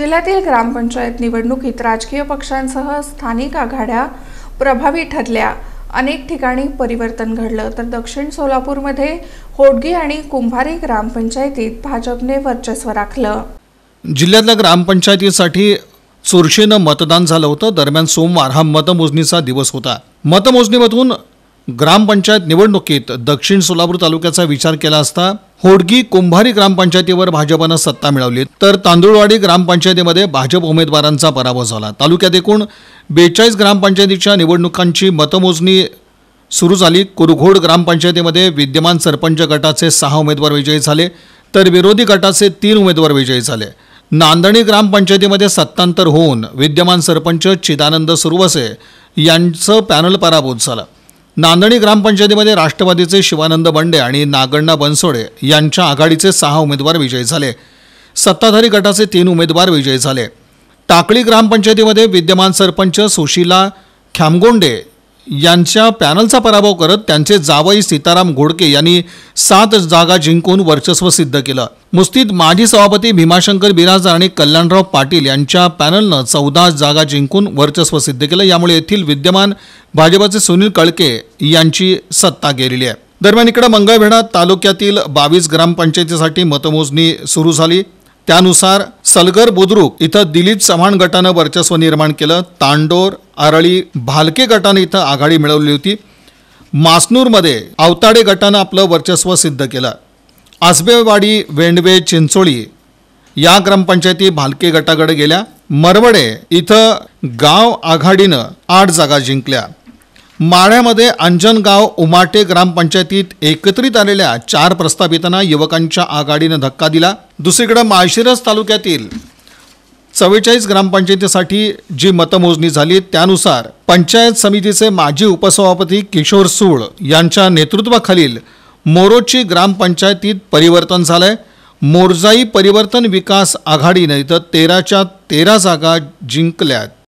जिल्ह्यातील ग्रामपंचायत निवडणुकीत राजकीय पक्षांसह स्थानिक आघाड्या प्रभावी ठरल्या अनेक ठिकाणी परिवर्तन घडलं तर दक्षिण सोलापूरमध्ये होडगी आणि कुंभारी ग्रामपंचायतीत भाजपने वर्चस्व राखलं जिल्ह्यातल्या ग्रामपंचायतीसाठी चुरशीनं मतदान झालं होतं दरम्यान सोमवार हा मतमोजणीचा दिवस होता मतमोजणीमधून ग्रामपंचायत निवडणुकीत दक्षिण सोलापूर तालुक्याचा विचार केला असता होडगी कुंभारी ग्रामपंचायतीवर भाजपानं सत्ता मिळवली तर तांदुळवाडी ग्रामपंचायतीमध्ये भाजप उमेदवारांचा पराभव झाला तालुक्यात एकूण बेचाळीस ग्रामपंचायतीच्या निवडणुकांची मतमोजणी सुरू झाली कुरघोड ग्रामपंचायतीमध्ये विद्यमान सरपंच गटाचे सहा उमेदवार विजयी झाले तर विरोधी गटाचे तीन उमेदवार विजयी झाले नांदणी ग्रामपंचायतीमध्ये सत्तांतर होऊन विद्यमान सरपंच चिदानंद सुरवसे यांचं पॅनल पराभूत झालं नांदणी ग्रामपंचायतीमध्ये राष्ट्रवादीचे शिवानंद बंडे आणि नागण्णा बनसोडे यांच्या आघाडीचे सहा उमेदवार विजयी झाले सत्ताधारी गटाचे तीन उमेदवार विजयी झाले टाकळी ग्रामपंचायतीमध्ये विद्यमान सरपंच सुशिला ख्यामगोंडे यांच्या पॅनलचा पराभव करत त्यांचे जावई सीताराम घोडके यांनी सात जागा जिंकून वर्चस्व सिद्ध केलं मुस्तीत माजी सभापती भीमाशंकर बिराज आणि कल्याणराव पाटील यांच्या पॅनलनं चौदा जागा जिंकून वर्चस्व सिद्ध केलं यामुळे येथील विद्यमान भाजपाचे सुनील कळके यांची सत्ता गेलेली आहे दरम्यान इकडे मंगळवेढा तालुक्यातील बावीस ग्रामपंचायतीसाठी मतमोजणी सुरू झाली त्यानुसार सलगर बुद्रुक इथं दिलीप चव्हाण गटानं वर्चस्व निर्माण केलं तांडोर आरळी भालके गटानं इथं आघाडी मिळवली होती मासनूरमध्ये अवताडे गटानं आपलं वर्चस्व सिद्ध केलं आसबेवाडी वेंडवे चिंचोळी या ग्रामपंचायती भालके गटाकडे गेल्या मरवडे इथं गाव आघाडीनं आठ जागा जिंकल्या माळ्यामध्ये अंजनगाव उमाटे ग्रामपंचायतीत एकत्रित आलेल्या चार प्रस्थापितांना युवकांच्या आघाडीनं धक्का दिला दुसरीकडे माळशिरस तालुक्यातील चव्वेचाळीस ग्रामपंचायतीसाठी जी मतमोजणी झाली त्यानुसार पंचायत समितीचे माजी उपसभापती किशोर सूळ यांच्या नेतृत्वाखालील मोरोची ग्रामपंचायतीत परिवर्तन झालंय मोरजाई परिवर्तन विकास आघाडीनं इथं तेराच्या तेरा जागा जिंकल्यात